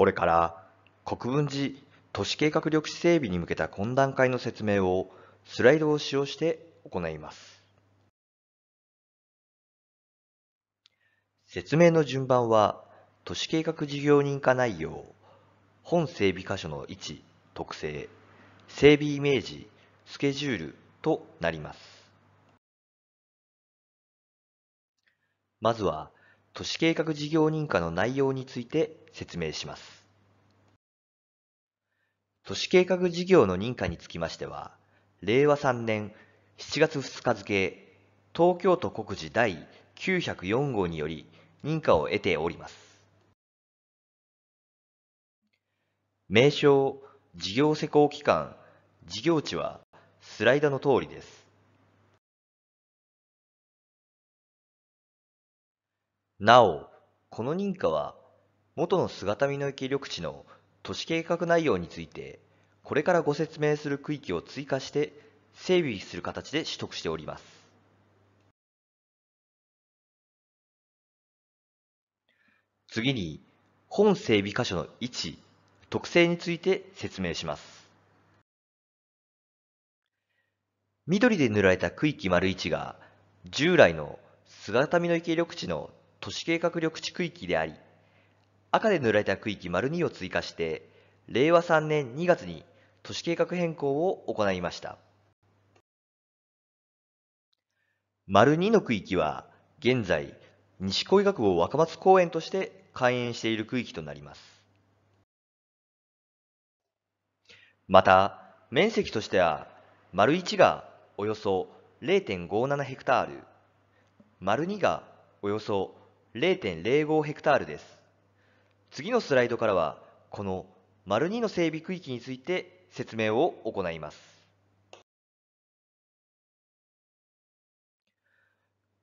これから国分寺都市計画緑地整備に向けた懇談会の説明をスライドを使用して行います。説明の順番は都市計画事業認可内容、本整備箇所の位置、特性、整備イメージ、スケジュールとなります。まずは都市計画事業認可の内容について説明します。都市計画事業の認可につきましては、令和3年7月2日付、東京都告示第904号により認可を得ております。名称、事業施行期間、事業地はスライドの通りです。なお、この認可は、元の姿見の池緑地の都市計画内容について、これからご説明する区域を追加して整備する形で取得しております。次に、本整備箇所の位置、特性について説明します。緑で塗られた区域丸1が従来の姿見の池緑地の都市計画緑地区域であり赤で塗られた区域丸2を追加して、令和3年2月に都市計画変更を行いました。丸2の区域は、現在、西小学校若松公園として開園している区域となります。また、面積としては、丸1がおよそ0.57ヘクタール、丸2がおよそ0.05ヘクタールです。次のスライドからは、この丸2の整備区域について説明を行います。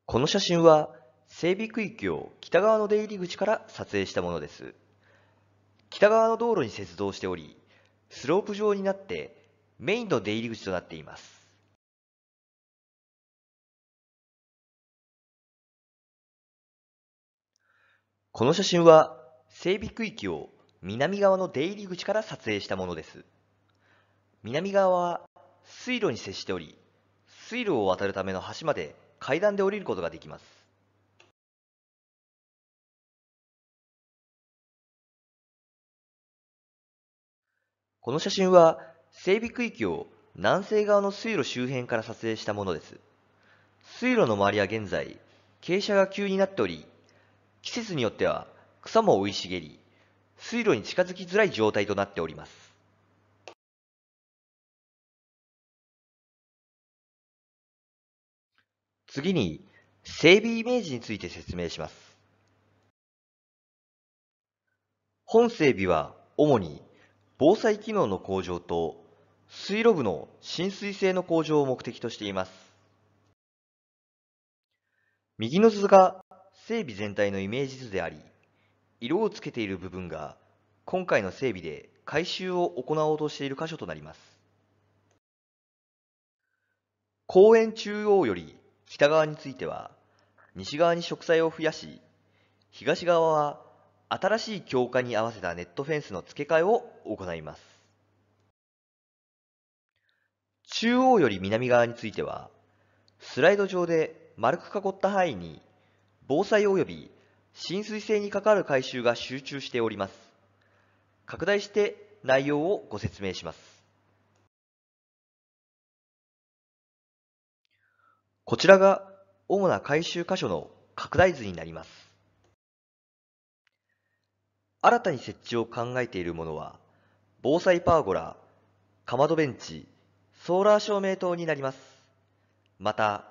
この写真は、整備区域を北側の出入り口から撮影したものです。北側の道路に接続しており、スロープ状になってメインの出入り口となっています。この写真は整備区域を南側の出入り口から撮影したものです南側は水路に接しており水路を渡るための橋まで階段で降りることができますこの写真は整備区域を南西側の水路周辺から撮影したものです水路の周りは現在傾斜が急になっており季節によっては草も生い茂り、水路に近づきづらい状態となっております。次に、整備イメージについて説明します。本整備は主に防災機能の向上と水路部の浸水性の向上を目的としています。右の図が整備全体のイメージ図であり、色をつけている部分が今回の整備で改修を行おうとしている箇所となります。公園中央より北側については西側に植栽を増やし東側は新しい強化に合わせたネットフェンスの付け替えを行います中央より南側についてはスライド上で丸く囲った範囲に防災及び浸水性に関わる改修が集中しております。拡大して内容をご説明します。こちらが主な改修箇所の拡大図になります。新たに設置を考えているものは、防災パーゴラ、かまどベンチ、ソーラー照明灯になります。また、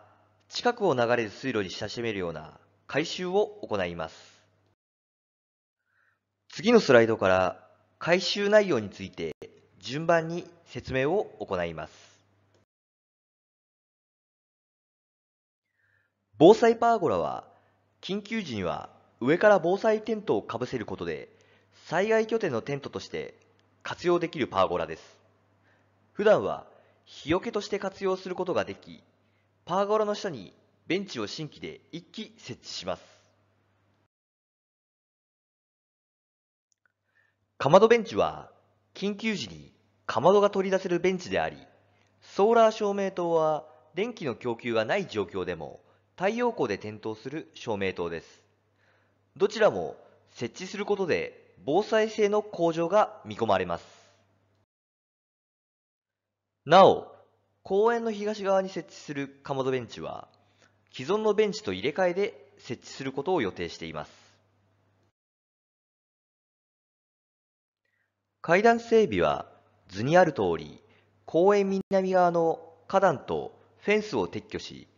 近くを流れる水路に親しめるような回収を行います。次のスライドから回収内容について順番に説明を行います。防災パーゴラは緊急時には上から防災テントをかぶせることで災害拠点のテントとして活用できるパーゴラです。普段は日よけとして活用することができ、パーゴラの下にベンチを新規で1基設置します。かまどベンチは緊急時にかまどが取り出せるベンチであり、ソーラー照明灯は電気の供給がない状況でも太陽光で点灯する照明灯です。どちらも設置することで防災性の向上が見込まれます。なお、公園の東側に設置するかまどベンチは既存のベンチと入れ替えで設置することを予定しています階段整備は図にある通り公園南側の花壇とフェンスを撤去し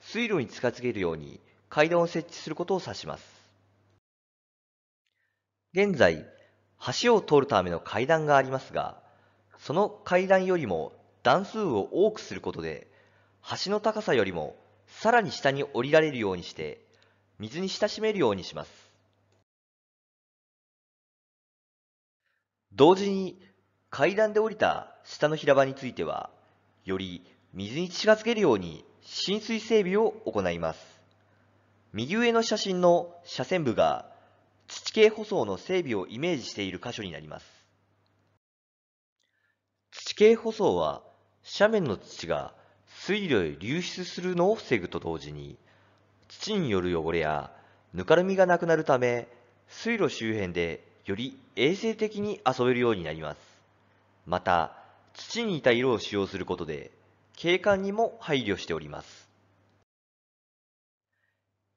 水路に近づけるように階段を設置することを指します現在橋を通るための階段がありますがその階段よりも段数を多くすることで橋の高さよりもさらに下に降りられるようにして、水に親しめるようにします。同時に、階段で降りた下の平場については、より水に近づけるように浸水整備を行います。右上の写真の斜線部が土系舗装の整備をイメージしている箇所になります。土系舗装は斜面の土が水路へ流出するのを防ぐと同時に土による汚れやぬかるみがなくなるため水路周辺でより衛生的に遊べるようになりますまた土に似た色を使用することで景観にも配慮しております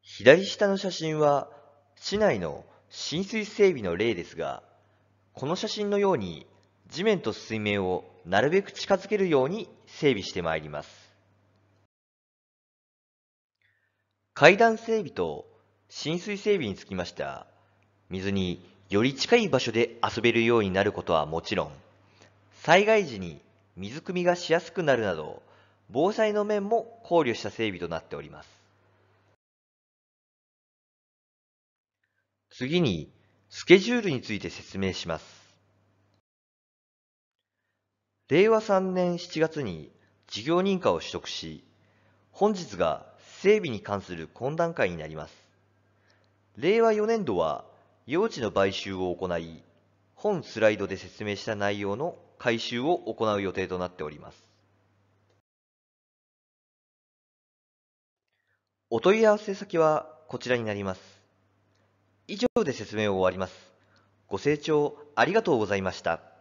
左下の写真は市内の浸水整備の例ですがこの写真のように地面と水面をなるべく近づけるように整備してまいります階段整備と浸水整備につきましては、水により近い場所で遊べるようになることはもちろん、災害時に水汲みがしやすくなるなど、防災の面も考慮した整備となっております。次に、スケジュールについて説明します。令和3年7月に事業認可を取得し、本日が整備に関する懇談会になります。令和4年度は、用地の買収を行い、本スライドで説明した内容の回収を行う予定となっております。お問い合わせ先はこちらになります。以上で説明を終わります。ご清聴ありがとうございました。